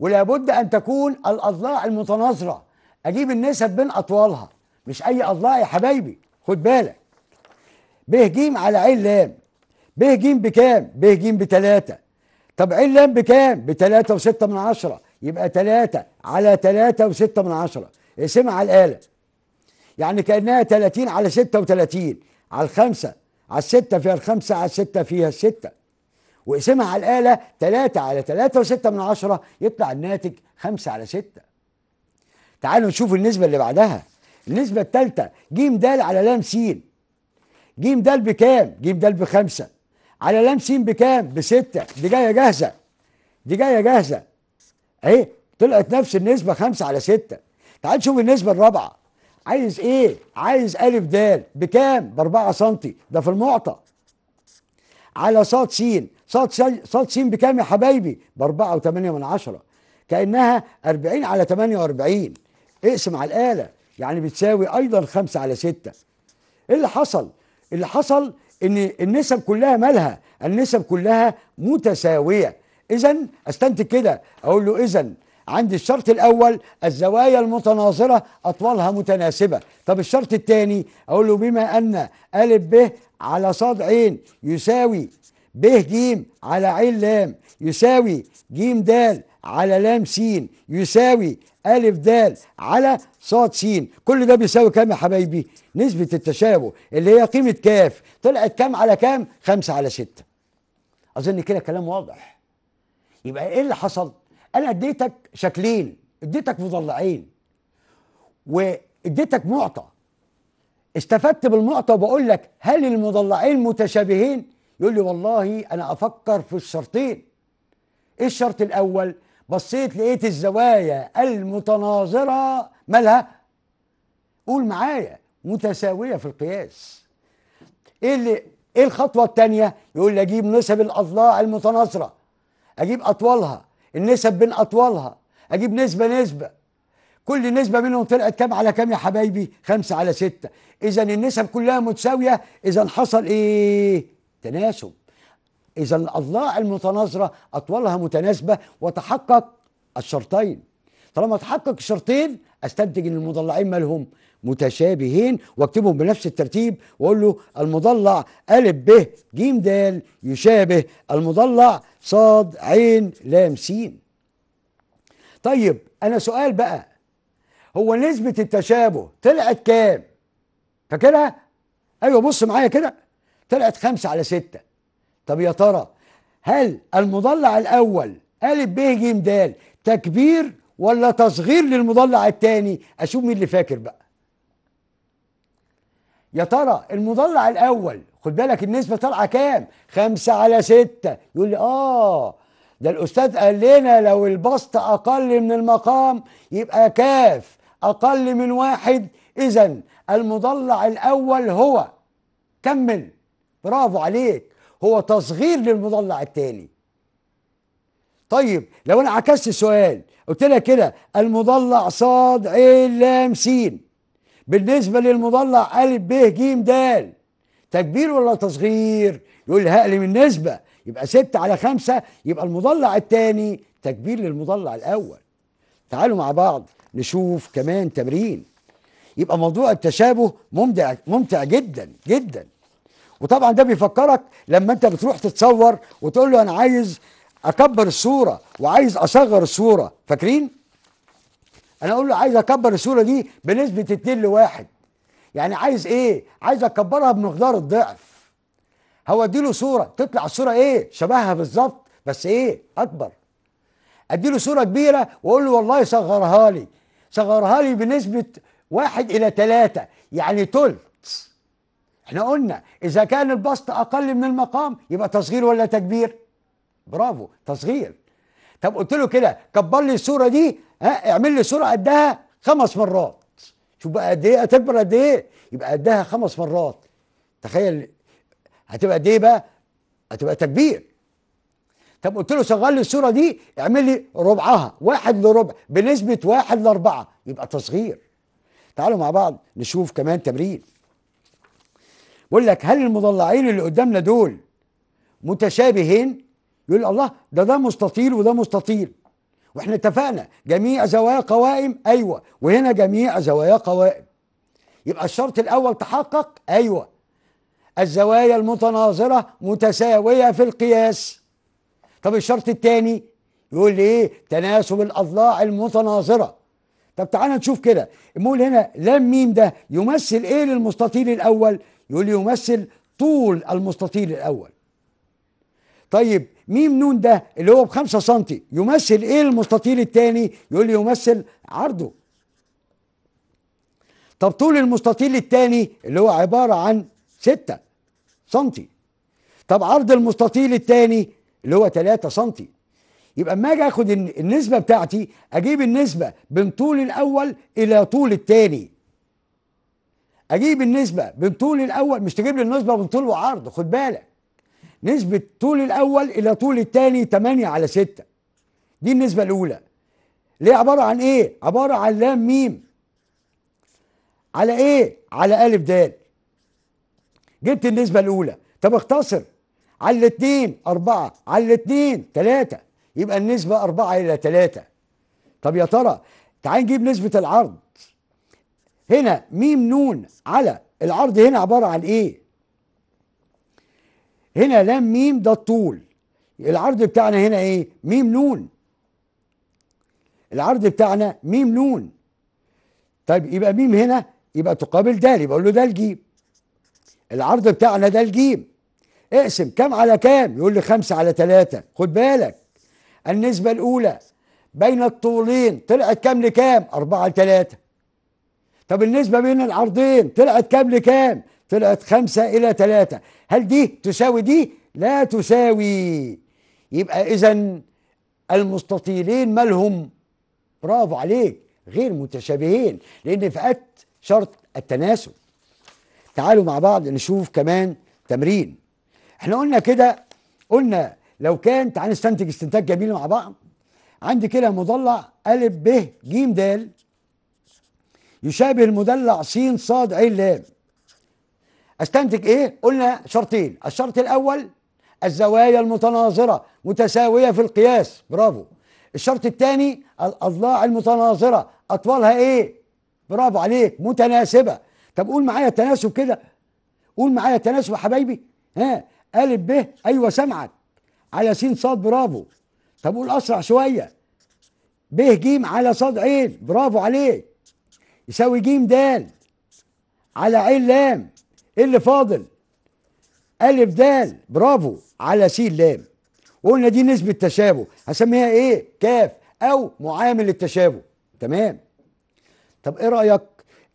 ولا بد ان تكون الاضلاع المتناظره اجيب النسب بين اطوالها مش اي اضلاع يا حبايبي خد بالك ب ج على ع لام ب ج بكام؟ ب ج بتلاتة طب ع ل بكام؟ بتلاتة وستة من عشرة يبقى تلاتة على تلاتة وستة من عشرة اقسمها على الآلة يعني كأنها تلاتين على ستة وتلاتين على الخمسة على الستة فيها الخمسة على الستة فيها الستة واقسمها على الآلة تلاتة على تلاتة وستة من عشرة يطلع الناتج خمسة على ستة تعالوا نشوف النسبة اللي بعدها النسبة التالتة ج د على لام س ج د بكام؟ ج د بخمسة على لام سين بكام؟ بستة دي جاية جاهزة دي جاية جاهزة اهي طلعت نفس النسبة خمسة على ستة تعال شوف النسبة الرابعة عايز ايه؟ عايز ألف دال بكام؟ بأربعة سنتي ده في المعطى على صاد سين صاد صاد سين بكام يا حبايبي؟ بأربعة وثمانية من عشرة كأنها أربعين على ثمانية وأربعين اقسم على الآلة يعني بتساوي أيضا خمسة على ستة ايه اللي حصل؟ اللي حصل ان النسب كلها مالها النسب كلها متساويه اذا استنتج كده اقول له اذا عندي الشرط الاول الزوايا المتناظره اطوالها متناسبه طب الشرط الثاني اقول له بما ان ا ب على صاد عين يساوي ب ج على عين لام يساوي ج د على لام س يساوي أ د على صاد س كل ده بيساوي كام يا حبايبي نسبه التشابه اللي هي قيمه كاف طلعت كام على كام؟ خمسة على ستة اظن كده كلام واضح يبقى ايه اللي حصل؟ انا اديتك شكلين اديتك مضلعين واديتك معطى استفدت بالمعطى وبقول لك هل المضلعين متشابهين؟ يقول لي والله انا افكر في الشرطين ايه الشرط الاول؟ بصيت لقيت الزوايا المتناظرة مالها؟ قول معايا متساويه في القياس ايه اللي ايه الخطوه الثانيه يقول لي اجيب نسب الاضلاع المتناصره اجيب اطوالها النسب بين اطوالها اجيب نسبه نسبه كل نسبه منهم طلعت كام على كام يا حبايبي خمسة على ستة اذا النسب كلها متساويه اذا حصل ايه تناسب اذا الاضلاع المتناظره اطوالها متناسبه وتحقق الشرطين طالما تحقق الشرطين استنتج ان المضلعين مالهم متشابهين واكتبهم بنفس الترتيب واقول له المضلع ا ب ج د يشابه المضلع ص عين لام س طيب انا سؤال بقى هو نسبة التشابه طلعت كام؟ فاكرها؟ ايوه بص معايا كده طلعت خمسة على ستة طب يا ترى هل المضلع الاول ا ب ج د تكبير ولا تصغير للمضلع الثاني؟ اشوف مين اللي فاكر بقى يا ترى المضلع الاول خد بالك النسبه طالعه كام خمسة على ستة يقول لي اه ده الاستاذ قال لنا لو البسط اقل من المقام يبقى كاف اقل من واحد اذا المضلع الاول هو كمل برافو عليك هو تصغير للمضلع الثاني طيب لو انا عكست السؤال قلت لك كده المضلع صاد عين لام سين بالنسبة للمضلع ألف ب ج د تكبير ولا تصغير يقول لي هقلم النسبة يبقى ستة على خمسة يبقى المضلع الثاني تكبير للمضلع الأول تعالوا مع بعض نشوف كمان تمرين يبقى موضوع التشابه ممتع ممتع جدا جدا وطبعا ده بيفكرك لما انت بتروح تتصور وتقول له انا عايز اكبر الصوره وعايز اصغر الصوره فاكرين انا اقول له عايز اكبر الصوره دي بنسبه 2 لواحد يعني عايز ايه عايز اكبرها بمقدار الضعف هو اديله صوره تطلع الصوره ايه شبهها بالظبط بس ايه اكبر اديله صوره كبيره واقول له والله صغرها لي صغرها لي بنسبه واحد الى ثلاثة يعني تلت احنا قلنا اذا كان البسط اقل من المقام يبقى تصغير ولا تكبير برافو تصغير طب قلت له كده كبر لي الصوره دي ها اعمل لي سرعه قدها خمس مرات شوف بقى قد ايه هتكبر قد ايه يبقى قدها خمس مرات تخيل هتبقى قد ايه بقى هتبقى تكبير طب قلت له شغل لي الصوره دي اعمل لي ربعها واحد لربع بنسبه واحد لاربعه يبقى تصغير تعالوا مع بعض نشوف كمان تمرين بقول لك هل المضلعين اللي قدامنا دول متشابهين يقول الله ده ده مستطيل وده مستطيل واحنا اتفقنا جميع زوايا قوائم ايوه وهنا جميع زوايا قوائم يبقى الشرط الاول تحقق ايوه الزوايا المتناظره متساويه في القياس طب الشرط الثاني يقول لي ايه تناسب الاضلاع المتناظره طب تعالى نشوف كده المول هنا لام ميم ده يمثل ايه للمستطيل الاول يقول لي يمثل طول المستطيل الاول طيب ميم نون ده اللي هو بخمسة سنتي يمثل ايه المستطيل الثاني يقول لي يمثل عرضه طب طول المستطيل الثاني اللي هو عبارة عن ستة سنتي طب عرض المستطيل الثاني اللي هو 3 سنتي يبقى اما اجي اخد النسبه بتاعتي اجيب النسبه بين طول الاول الى طول الثاني اجيب النسبه بين طول الاول مش تجيب لي النسبه بين طول وعرض خد بالك نسبة طول الأول إلى طول الثاني 8 على 6 دي النسبة الأولى ليه عبارة عن إيه؟ عبارة عن لام ميم على إيه؟ على ألف دال جبت النسبة الأولى طب اختصر على الاثنين أربعة على الاثنين ثلاثة يبقى النسبة أربعة إلى ثلاثة طب يا ترى تعال نجيب نسبة العرض هنا ميم نون على العرض هنا عبارة عن إيه؟ هنا لام ميم ده الطول العرض بتاعنا هنا ايه ميم نون العرض بتاعنا ميم نون طيب يبقى ميم هنا يبقى تقابل دال يبقى له ده الجيم العرض بتاعنا ده الجيم اقسم كام على كام يقول لي خمسة على ثلاثة خد بالك النسبة الأولى بين الطولين طلعت كام لكام أربعة لثلاثة طب النسبة بين العرضين طلعت كام لكام طلعت خمسة إلى ثلاثة هل دي تساوي دي؟ لا تساوي يبقى إذا المستطيلين مالهم برافو عليك غير متشابهين لأن فقدت شرط التناسب تعالوا مع بعض نشوف كمان تمرين احنا قلنا كده قلنا لو كان تعال نستنتج استنتاج جميل مع بعض عندي كده مضلع أ ب ج د يشابه المدلع س ص ع ل استنتج ايه قلنا شرطين الشرط الاول الزوايا المتناظره متساويه في القياس برافو الشرط الثاني الاضلاع المتناظره اطوالها ايه برافو عليك متناسبه طب قول معايا التناسب كده قول معايا التناسب يا حبايبي ها ا ب ايوه سامعك على س ص برافو طب قول اسرع شويه ب ج على ص عين برافو عليك يساوي ج د على عين لام ايه اللي فاضل الف دال برافو على س لام وقلنا دي نسبه تشابه هسميها ايه كاف او معامل التشابه تمام طب ايه رايك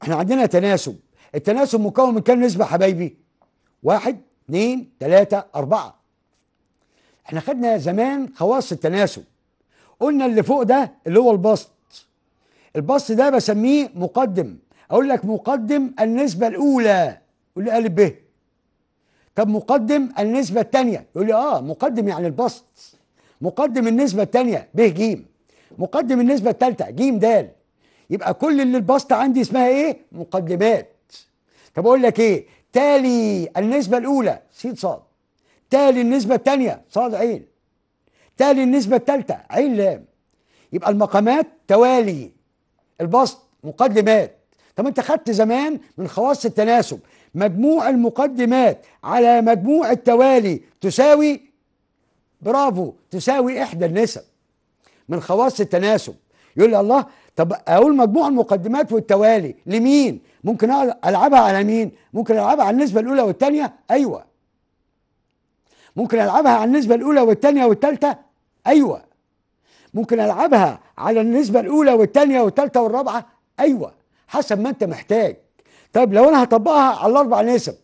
احنا عندنا تناسب التناسب مكون من كام نسبه حبايبي واحد اثنين ثلاثة اربعه احنا خدنا زمان خواص التناسب قلنا اللي فوق ده اللي هو البسط البسط ده بسميه مقدم اقول لك مقدم النسبه الاولى يقول لي ا ب طب مقدم النسبة الثانية يقول لي اه مقدم يعني البسط مقدم النسبة الثانية ب ج مقدم النسبة الثالثة ج د يبقى كل اللي البسط عندي اسمها ايه؟ مقدمات طب اقول لك ايه؟ تالي النسبة الأولى س ص تالي النسبة الثانية ص عين تالي النسبة الثالثة عين لام يبقى المقامات توالي البسط مقدمات طب انت خدت زمان من خواص التناسب مجموع المقدمات على مجموع التوالي تساوي برافو تساوي إحدى النسب من خواص التناسب يقول لي الله طب أقول مجموع المقدمات والتوالي لمين؟ ممكن ألعبها على مين؟ ممكن ألعبها على النسبة الأولى والثانية؟ أيوه ممكن ألعبها على النسبة الأولى والثانية والثالثة؟ أيوه ممكن ألعبها على النسبة الأولى والثانية والثالثة والرابعة؟ أيوه حسب ما أنت محتاج طيب لو انا هطبقها على الاربع نسب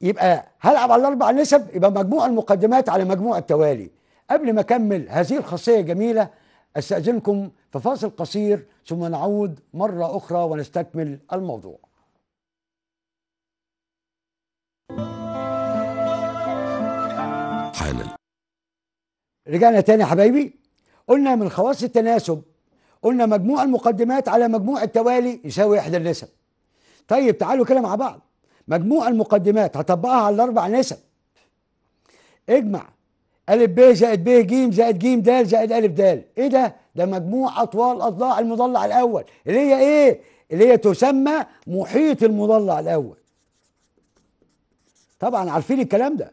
يبقى هلعب على الاربع نسب يبقى مجموع المقدمات على مجموع التوالي قبل ما اكمل هذه الخاصيه جميله استاذنكم في فاصل قصير ثم نعود مره اخرى ونستكمل الموضوع حالا رجعنا تاني يا حبايبي قلنا من خواص التناسب قلنا مجموع المقدمات على مجموع التوالي يساوي إحدى النسب طيب تعالوا كده مع بعض مجموع المقدمات هطبقها على الأربع نسب اجمع ا ب زائد ب ج زائد ج د زائد ا د إيه ده؟ ده مجموع أطوال أضلاع المضلع الأول اللي هي إيه؟ اللي هي تسمى محيط المضلع الأول طبعا عارفين الكلام ده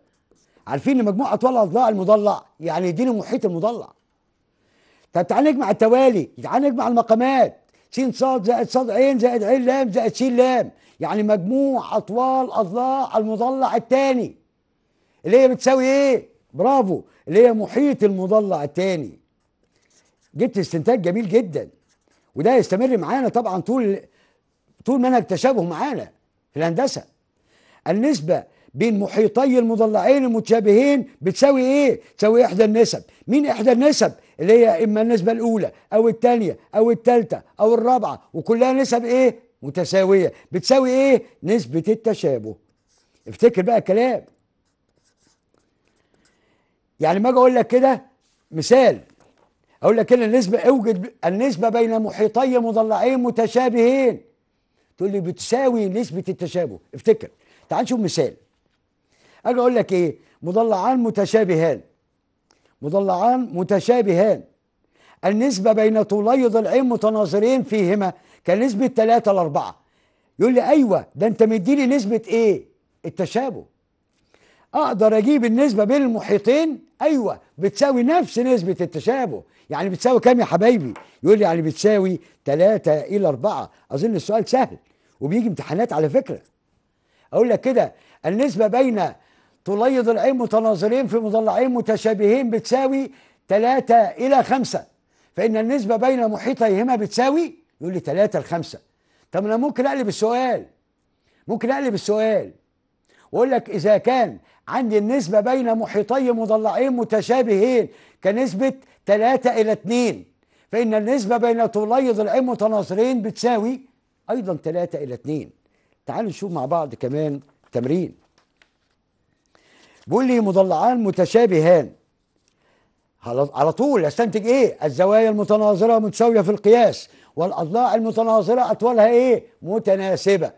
عارفين ان مجموع اطوال اضلاع المضلع يعني يديني محيط المضلع طب تعال نجمع التوالي تعال نجمع المقامات س ص زائد ص عين زائد عين لام زائد ش لام يعني مجموع اطوال اضلاع المضلع الثاني اللي هي بتساوي ايه برافو اللي هي محيط المضلع الثاني جبت استنتاج جميل جدا وده يستمر معانا طبعا طول طول منهج تشابه معانا في الهندسه النسبه بين محيطي المضلعين المتشابهين بتساوي ايه؟ تساوي احدى النسب، مين احدى النسب؟ اللي هي اما النسبه الاولى او الثانيه او الثالثه او الرابعه وكلها نسب ايه متساويه بتساوي ايه نسبه التشابه افتكر بقى الكلام. يعني ما اجي اقول لك كده مثال اقول لك كده النسبه اوجد النسبه بين محيطي مضلعين متشابهين تقول لي بتساوي نسبه التشابه افتكر تعال نشوف مثال اجي اقول لك ايه مضلعان متشابهان مضلعان متشابهان النسبة بين طولي ضلعين متناظرين فيهما كنسبة 3 ل 4 يقول لي أيوة ده أنت مديني نسبة إيه؟ التشابه أقدر أجيب النسبة بين المحيطين أيوة بتساوي نفس نسبة التشابه يعني بتساوي كام يا حبايبي؟ يقول لي يعني بتساوي 3 إلى 4 أظن السؤال سهل وبيجي امتحانات على فكرة أقول لك كده النسبة بين تليض العين متناظرين في مضلعين متشابهين بتساوي 3 إلى 5 فإن النسبة بين محيطيهما بتساوي يقول لي 3 ل 5 طب أنا ممكن أقلب السؤال ممكن أقلب السؤال وأقول لك إذا كان عندي النسبة بين محيطي مضلعين متشابهين كنسبة 3 إلى 2 فإن النسبة بين تليض العين متناظرين بتساوي أيضا 3 إلى 2 تعالوا نشوف مع بعض كمان تمرين بيقول لي مضلعان متشابهان على طول استنتج ايه الزوايا المتناظره متساويه في القياس والاضلاع المتناظره اطوالها ايه متناسبه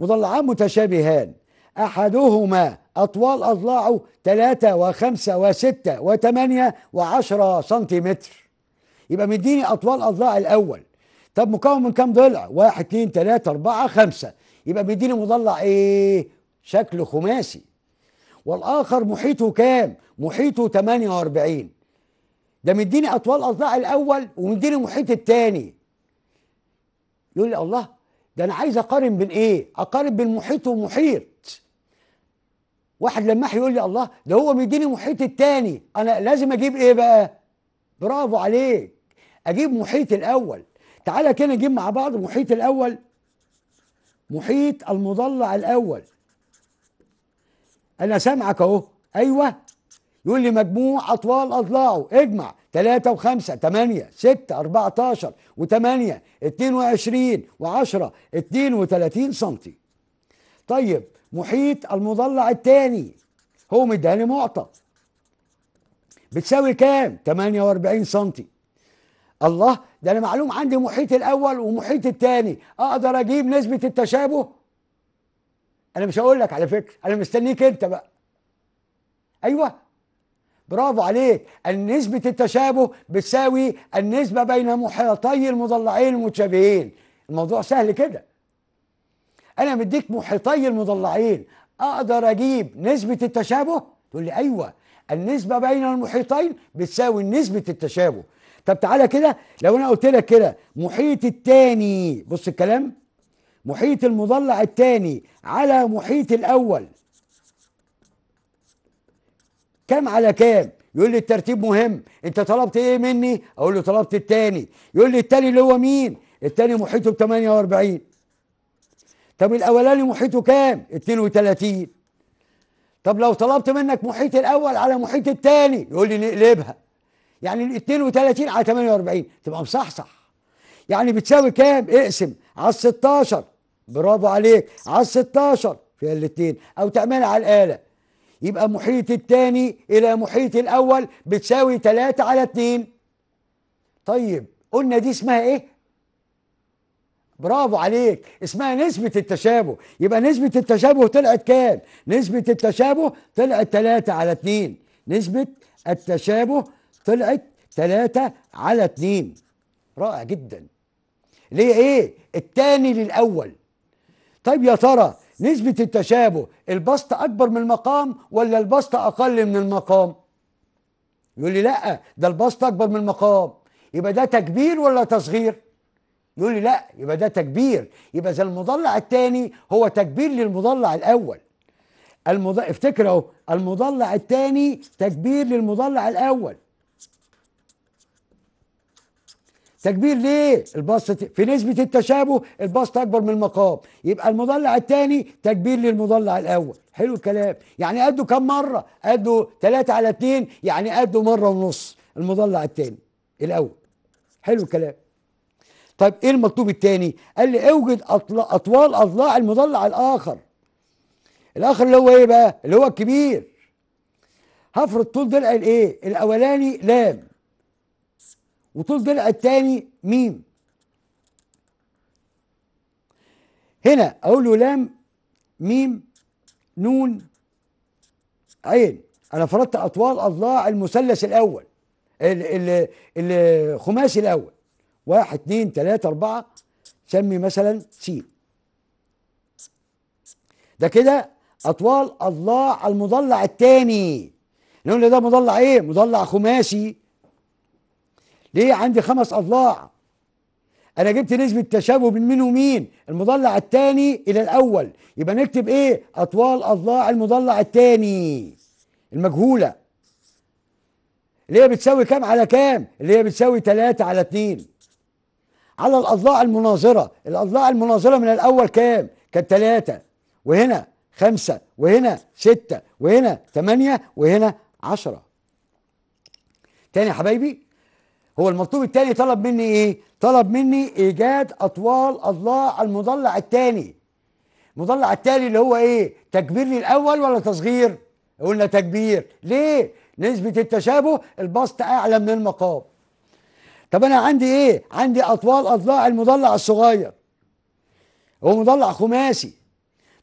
مضلعان متشابهان احدهما اطوال اضلاعه 3 و5 و6 و8 و10 سنتيمتر يبقى مديني اطوال اضلاع الاول طب مكون من كام ضلع 1 2 3 4 5 يبقى مديني مضلع ايه شكله خماسي والاخر محيطه كام محيطه 48 ده مديني اطوال اضلاع الاول ومديني المحيط الثاني يقول لي الله ده انا عايز اقارن بين ايه اقارن بين محيط ومحيط واحد لماح يقول لي الله ده هو مديني محيط الثاني انا لازم اجيب ايه بقى برافو عليك اجيب محيط الاول تعالى كده نجيب مع بعض محيط الاول محيط المضلع الاول انا سامعك اهو ايوه يقول لي مجموع اطوال اضلاعه اجمع 3 و5 8 6 14 و8 22 و10 32 سم طيب محيط المضلع الثاني هو مديهالي معطى بتساوي كام 48 سم الله ده انا معلوم عندي محيط الاول ومحيط الثاني اقدر اجيب نسبه التشابه انا مش هقول لك على فكره انا مستنيك انت بقى ايوه برافو عليك النسبة التشابه بتساوي النسبة بين محيطي المضلعين المتشابهين الموضوع سهل كده انا مديك محيطي المضلعين اقدر اجيب نسبة التشابه تقول لي ايوه النسبة بين المحيطين بتساوي نسبة التشابه طب تعالى كده لو انا قلت لك كده محيط التاني بص الكلام محيط المضلع الثاني على محيط الاول كام على كام يقول لي الترتيب مهم انت طلبت ايه مني اقول له طلبت الثاني يقول لي الثاني اللي هو مين الثاني محيطه ب 48 طب الاولاني محيطه كام 32 طب لو طلبت منك محيط الاول على محيط الثاني يقول لي نقلبها يعني ال 32 على 48 تبقى مصحصح يعني بتساوي كام اقسم على 16 برافو عليك على ال 16 في الاثنين او تعملها على الاله يبقى محيط الثاني الى محيط الاول بتساوي 3 على 2 طيب قلنا دي اسمها ايه برافو عليك اسمها نسبة التشابه يبقى نسبة التشابه طلعت كام نسبة التشابه طلعت 3 على 2 نسبة التشابه طلعت 3 على 2 رائع جدا ليه ايه الثاني للاول طيب يا ترى نسبة التشابه البسط أكبر من المقام ولا البسط أقل من المقام؟ يقول لي لا ده البسط أكبر من المقام يبقى ده تكبير ولا تصغير؟ يقول لي لا يبقى ده تكبير يبقى إذا المضلع الثاني هو تكبير للمضلع الأول المض... افتكر اهو المضلع الثاني تكبير للمضلع الأول تكبير ليه البسط في نسبه التشابه البسط اكبر من المقام يبقى المضلع الثاني تكبير للمضلع الاول حلو الكلام يعني قدوا كم مره قدوا 3 على 2 يعني قدوا مره ونص المضلع الثاني الاول حلو الكلام طيب ايه المطلوب الثاني قال لي اوجد اطوال اضلاع المضلع الاخر الاخر اللي هو ايه بقى اللي هو الكبير هفرض طول ضلع الايه الاولاني لام وطول ضلع التاني ميم هنا اقول له لام ميم نون عين انا فرضت اطوال اضلاع المثلث الاول الخماسي الاول واحد اتنين تلاته اربعه سمي مثلا س ده كده اطوال اضلاع المضلع الثاني نقول ده مضلع ايه مضلع خماسي ليه عندي خمس اضلاع انا جبت نسبه تشابه بين مين ومين المضلع الثاني الى الاول يبقى نكتب ايه اطوال اضلاع المضلع الثاني المجهوله اللي هي بتساوي كام على كام اللي هي بتساوي 3 على 2 على الاضلاع المناظره الاضلاع المناظره من الاول كام كانت 3 وهنا 5 وهنا 6 وهنا 8 وهنا 10 تاني يا حبايبي هو المطلوب الثاني طلب مني ايه طلب مني ايجاد اطوال اضلاع المضلع الثاني المضلع الثاني اللي هو ايه تكبير للاول ولا تصغير قلنا تكبير ليه نسبه التشابه البسط اعلى من المقام طب انا عندي ايه عندي اطوال اضلاع المضلع الصغير هو مضلع خماسي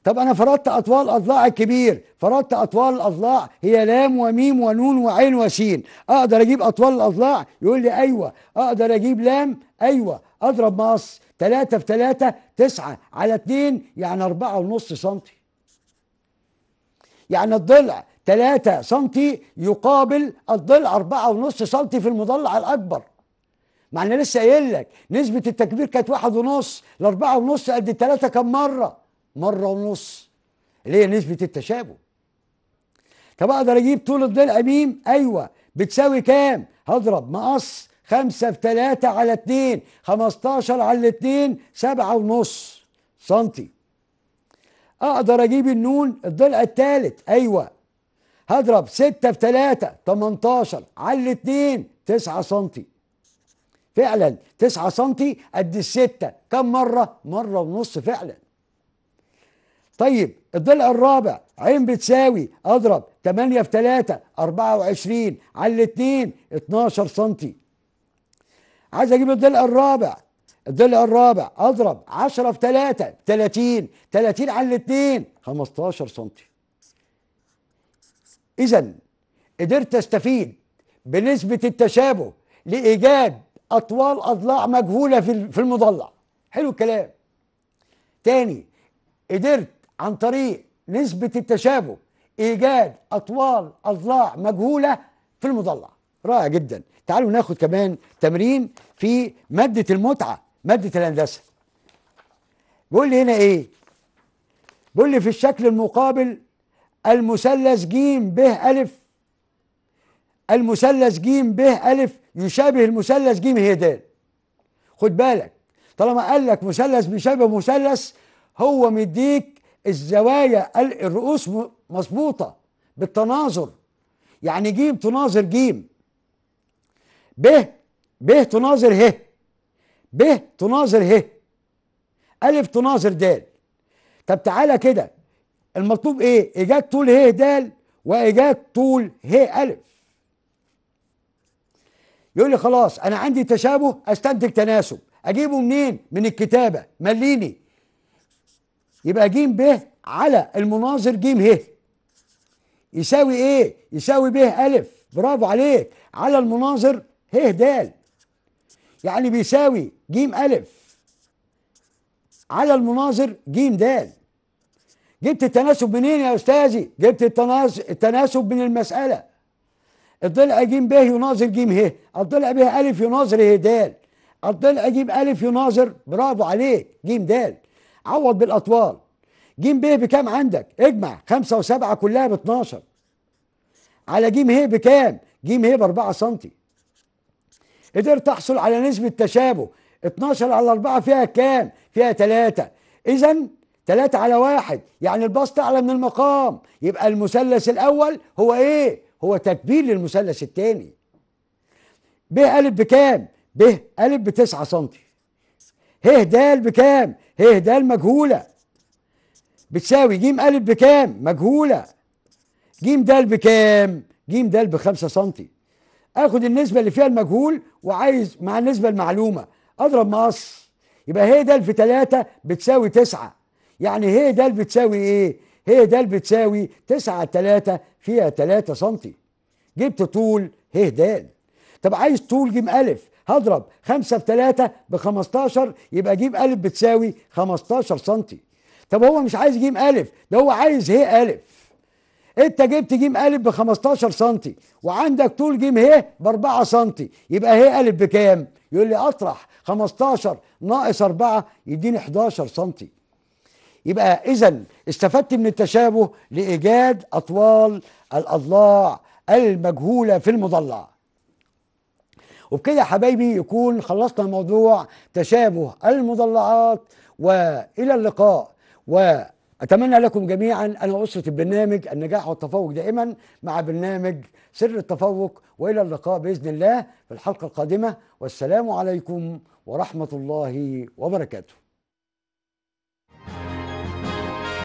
طب انا فرضت اطوال اضلاع الكبير فرضت اطوال الاضلاع هي لام وميم ونون وعين وشين اقدر اجيب اطوال الاضلاع يقول لي ايوه اقدر اجيب لام ايوه اضرب مقص 3 في 3 9 على 2 يعني 4 ونص سنتي يعني الضلع 3 سنتي يقابل الضلع 4 ونص سنتي في المضلع الاكبر ما انا لسه قايل لك نسبه التكبير كانت واحد ونص لاربعه ونص قد الثلاثه كم مره مره ونص اللي هي نسبه التشابه طب اقدر اجيب طول الضلع ميم ايوه بتساوي كام هضرب مقص خمسة في تلاتة على اتنين خمستاشر على اتنين سبعة ونص سنتي اقدر اجيب النون الضلع التالت ايوه هضرب ستة في تلاتة تمنتاشر على اتنين تسعة سنتي فعلا تسعة سنتي قد الستة كم مرة مرة ونص فعلا طيب الضلع الرابع عين بتساوي اضرب 8 في 3 24 على الاثنين 12 سم عايز اجيب الضلع الرابع الضلع الرابع اضرب 10 في 3 30 30 على الاثنين 15 سم اذا قدرت استفيد بنسبه التشابه لايجاد اطوال اضلاع مجهوله في المضلع حلو الكلام تاني قدرت عن طريق نسبة التشابه إيجاد أطوال أضلاع مجهولة في المضلع رائع جدا تعالوا ناخد كمان تمرين في مادة المتعة مادة الهندسة بيقول لي هنا إيه بيقول لي في الشكل المقابل المثلث ج ب أ المثلث ج ب أ يشابه المثلث ج ه د خد بالك طالما قال لك مثلث بيشابه مثلث هو مديك الزوايا الرؤوس مظبوطه بالتناظر يعني جيم تناظر جيم ب ب تناظر ه ب تناظر ه ألف تناظر د طب تعالى كده المطلوب ايه ايجاد طول ه د وايجاد طول ه ألف يقول لي خلاص انا عندي تشابه استنتج تناسب اجيبه منين من الكتابه مليني يبقى ج ب على المناظر ج ه يساوي ايه؟ يساوي ب ألف برافو عليك على المناظر ه د يعني بيساوي ج ألف على المناظر ج د جبت التناسب منين يا أستاذي؟ جبت التناسب من المسألة الضلع ج ب يناظر ج ه الضلع ب ألف يناظر ه د الضلع ج ألف يناظر برافو عليك ج د عوض بالاطوال جيم ب بكام عندك اجمع خمسة وسبعة كلها ب 12 على جيم ه بكام جيم ه ب 4 سم قدرت تحصل على نسبة تشابه 12 على 4 فيها كام فيها 3 اذا 3 على 1 يعني البسط اعلى من المقام يبقى المثلث الاول هو ايه هو تكبير للمثلث الثاني ب أ بكام ب أ ب 9 سم ه د بكام ه ايه د مجهولة بتساوي ج ا بكام مجهولة ج د بكام ج د 5 سنتي اخد النسبة اللي فيها المجهول وعايز مع النسبة المعلومة اضرب مقص يبقى ه د في 3 بتساوي 9 يعني ه د بتساوي ايه ه د بتساوي 9 3 فيها 3 سنتي جبت طول ه د طب عايز طول ج أ هضرب 5 في 3 ب 15 يبقى جيم الف بتساوي 15 سم طب هو مش عايز جيم الف ده هو عايز هي الف انت جبت جيم الف ب 15 سم وعندك طول جيم هي ب 4 سم يبقى هي الف بكام يقول لي اطرح 15 ناقص 4 يديني 11 سم يبقى اذا استفدت من التشابه لايجاد اطوال الاضلاع المجهوله في المضلع وبكده يا حبايبي يكون خلصنا موضوع تشابه المضلعات والى اللقاء واتمنى لكم جميعا انا اسره البرنامج النجاح والتفوق دائما مع برنامج سر التفوق والى اللقاء باذن الله في الحلقه القادمه والسلام عليكم ورحمه الله وبركاته.